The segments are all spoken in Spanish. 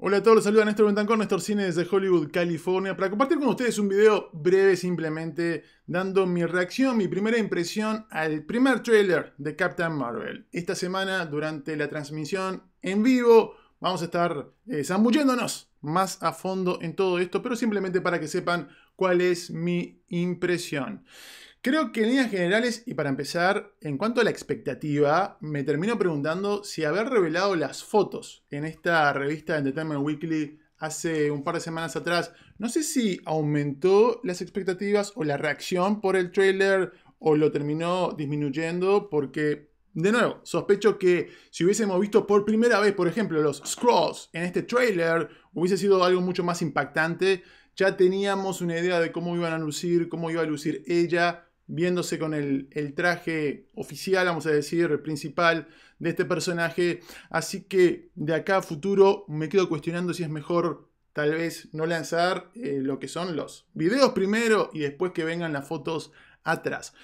Hola a todos, los saluda Néstor Bentancor, Néstor Cine desde Hollywood, California, para compartir con ustedes un video breve simplemente dando mi reacción, mi primera impresión al primer trailer de Captain Marvel. Esta semana, durante la transmisión en vivo, vamos a estar eh, zambulléndonos más a fondo en todo esto, pero simplemente para que sepan cuál es mi impresión. Creo que en líneas generales, y para empezar, en cuanto a la expectativa, me termino preguntando si haber revelado las fotos en esta revista Entertainment Weekly hace un par de semanas atrás, no sé si aumentó las expectativas o la reacción por el trailer o lo terminó disminuyendo porque, de nuevo, sospecho que si hubiésemos visto por primera vez, por ejemplo, los Scrolls en este trailer, hubiese sido algo mucho más impactante. Ya teníamos una idea de cómo iban a lucir, cómo iba a lucir ella, viéndose con el, traje oficial, vamos a decir, el principal de este personaje. Así que de acá a futuro me quedo cuestionando si es mejor tal vez no lanzar eh, lo que son los videos primero y después que vengan las fotos atrás.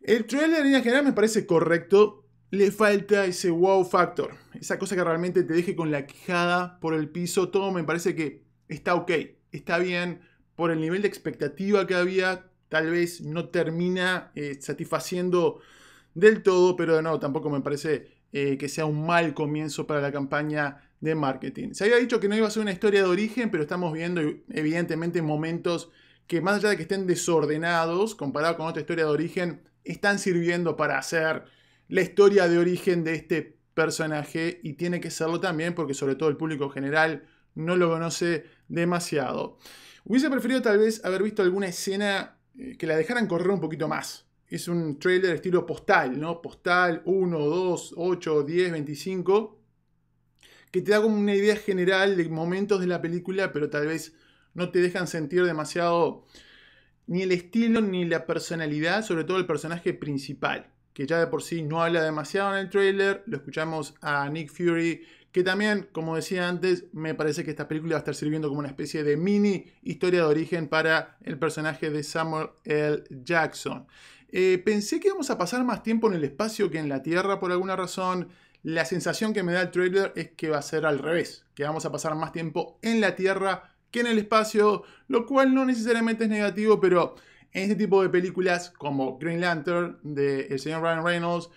El trailer en línea general me parece correcto. Le falta ese wow factor. Esa cosa que realmente te deje con la quejada por el piso. Todo me parece que está ok. Está bien por el nivel de expectativa que había tal vez no termina eh, satisfaciendo del todo, pero no, tampoco me parece eh, que sea un mal comienzo para la campaña de marketing. Se había dicho que no iba a ser una historia de origen, pero estamos viendo evidentemente momentos que más allá de que estén desordenados, comparado con otra historia de origen, están sirviendo para hacer la historia de origen de este personaje y tiene que serlo también porque sobre todo el público general no lo conoce demasiado. Hubiese preferido tal vez haber visto alguna escena eh, que la dejaran correr un poquito más. Es un trailer estilo postal, ¿no? Postal 1, 2, 8, 10, 25, que te da como una idea general de momentos de la película, pero tal vez no te dejan sentir demasiado ni el estilo ni la personalidad, sobre todo el personaje principal que ya de por sí no habla demasiado en el trailer. Lo escuchamos a Nick Fury, que también, como decía antes, me parece que esta película va a estar sirviendo como una especie de mini historia de origen para el personaje de Samuel L. Jackson. Eh, pensé que íbamos a pasar más tiempo en el espacio que en la Tierra por alguna razón. La sensación que me da el trailer es que va a ser al revés, que vamos a pasar más tiempo en la Tierra que en el espacio, lo cual no necesariamente es negativo, pero en este tipo de películas como Green Lantern de el señor Ryan Reynolds,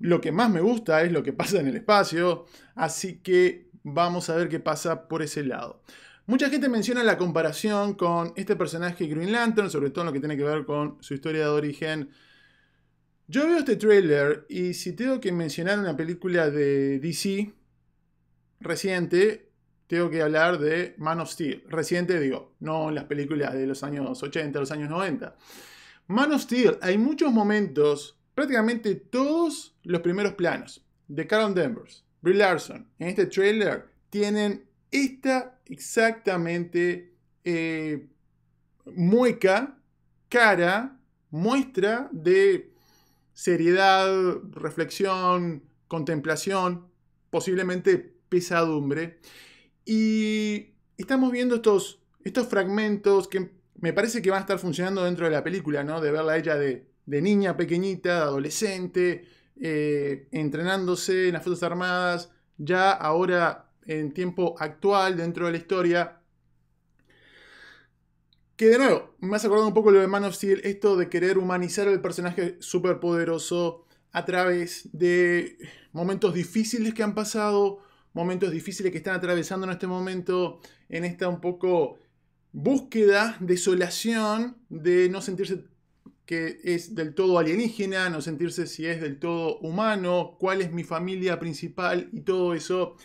lo que más me gusta es lo que pasa en el espacio, así que vamos a ver qué pasa por ese lado. Mucha gente menciona la comparación con este personaje Green Lantern, sobre todo en lo que tiene que ver con su historia de origen. Yo veo este trailer y si tengo que mencionar una película de DC reciente, tengo que hablar de Man of Steel, reciente digo, no en las películas de los años 80, los años 90. Man of Steel, hay muchos momentos, prácticamente todos los primeros planos de Carol Denvers, Brie Larson, en este trailer tienen esta exactamente eh, mueca, cara, muestra de seriedad, reflexión, contemplación, posiblemente pesadumbre. Y estamos viendo estos, estos fragmentos que me parece que van a estar funcionando dentro de la película, ¿no? De verla ella de, niña pequeñita, de adolescente, eh, entrenándose en las Fuerzas Armadas, ya ahora en tiempo actual dentro de la historia. Que de nuevo, me has acordado un poco lo de Man of Steel, esto de querer humanizar al personaje superpoderoso a través de momentos difíciles que han pasado, momentos difíciles que están atravesando en este momento, en esta un poco búsqueda, desolación de no sentirse que es del todo alienígena, no sentirse si es del todo humano, cuál es mi familia principal y todo eso.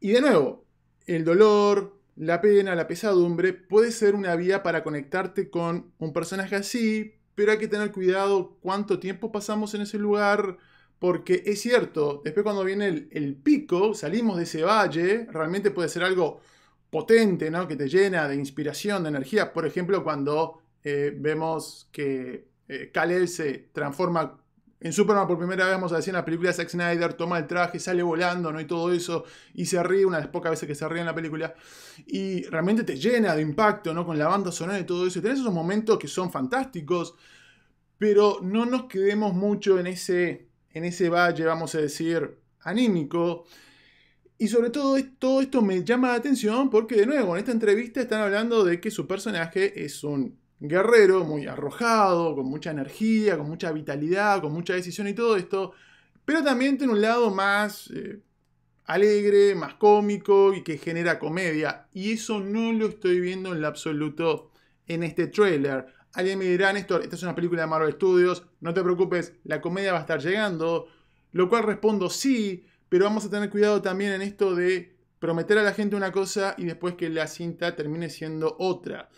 Y de nuevo, el dolor, la pena, la pesadumbre puede ser una vía para conectarte con un personaje así, pero hay que tener cuidado cuánto tiempo pasamos en ese lugar, porque es cierto, después cuando viene el, pico, salimos de ese valle, realmente puede ser algo potente, ¿no? Que te llena de inspiración, de energía. Por ejemplo, cuando eh, vemos que eh, se transforma en Superman por primera vez, vamos a decir, en la película Zack Snyder, toma el traje, sale volando, ¿no? Y todo eso, y se ríe, una de las pocas veces que se ríe en la película. Y realmente te llena de impacto, ¿no? Con la banda sonora y todo eso. Y tenés esos momentos que son fantásticos, pero no nos quedemos mucho en ese en ese valle, vamos a decir, anímico. Y sobre todo todo esto me llama la atención porque de nuevo en esta entrevista están hablando de que su personaje es un guerrero muy arrojado, con mucha energía, con mucha vitalidad, con mucha decisión y todo esto, pero también tiene un lado más eh, alegre, más cómico y que genera comedia. Y eso no lo estoy viendo en lo absoluto en este trailer. Alguien me dirá, Néstor, esta es una película de Marvel Studios, no te preocupes, la comedia va a estar llegando. Lo cual respondo sí, pero vamos a tener cuidado también en esto de prometer a la gente una cosa y después que la cinta termine siendo otra.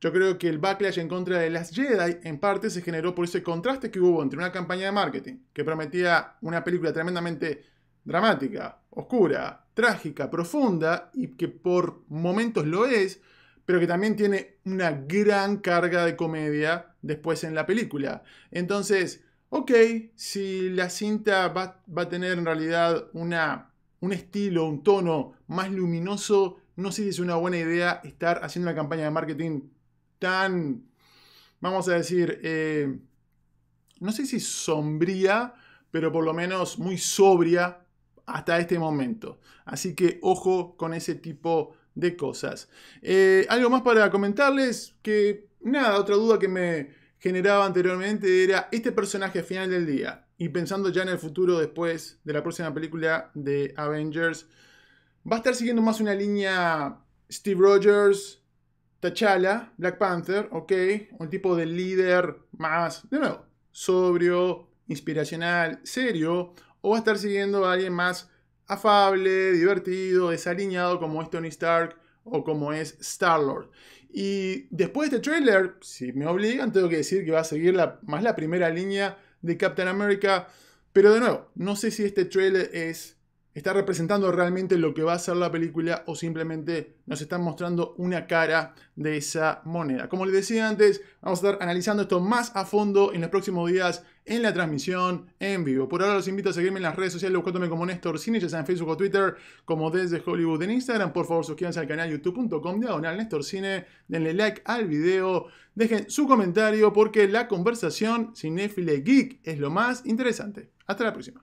Yo creo que el backlash en contra de las Jedi en parte se generó por ese contraste que hubo entre una campaña de marketing que prometía una película tremendamente dramática, oscura, trágica, profunda y que por momentos lo es, pero que también tiene una gran carga de comedia después en la película. Entonces, ok, si la cinta va, a tener en realidad una, un estilo, un tono más luminoso, no sé si es una buena idea estar haciendo una campaña de marketing tan, vamos a decir, eh, no sé si sombría, pero por lo menos muy sobria hasta este momento. Así que ojo con ese tipo de cosas. Eh, algo más para comentarles que, nada, otra duda que me generaba anteriormente era este personaje final del día, y pensando ya en el futuro después de la próxima película de Avengers, va a estar siguiendo más una línea Steve Rogers, T'Challa, Black Panther, ok, un tipo de líder más, de nuevo, sobrio, inspiracional, serio, o va a estar siguiendo a alguien más afable, divertido, desaliñado como es Tony Stark o como es Star-Lord. Y después de este trailer si me obligan, tengo que decir que va a seguir más la primera línea de Captain America. Pero de nuevo, no sé si este trailer es está representando realmente lo que va a ser la película o simplemente nos están mostrando una cara de esa moneda. Como les decía antes, vamos a estar analizando esto más a fondo en los próximos días en la transmisión en vivo. Por ahora los invito a seguirme en las redes sociales, buscándome como Néstor Cine, ya sea en Facebook o Twitter, como desde Hollywood en Instagram. Por favor, suscríbanse al canal youtube.com de diagonal Néstor Cine, denle like al video, dejen su comentario porque la conversación cinefile geek es lo más interesante. Hasta la próxima.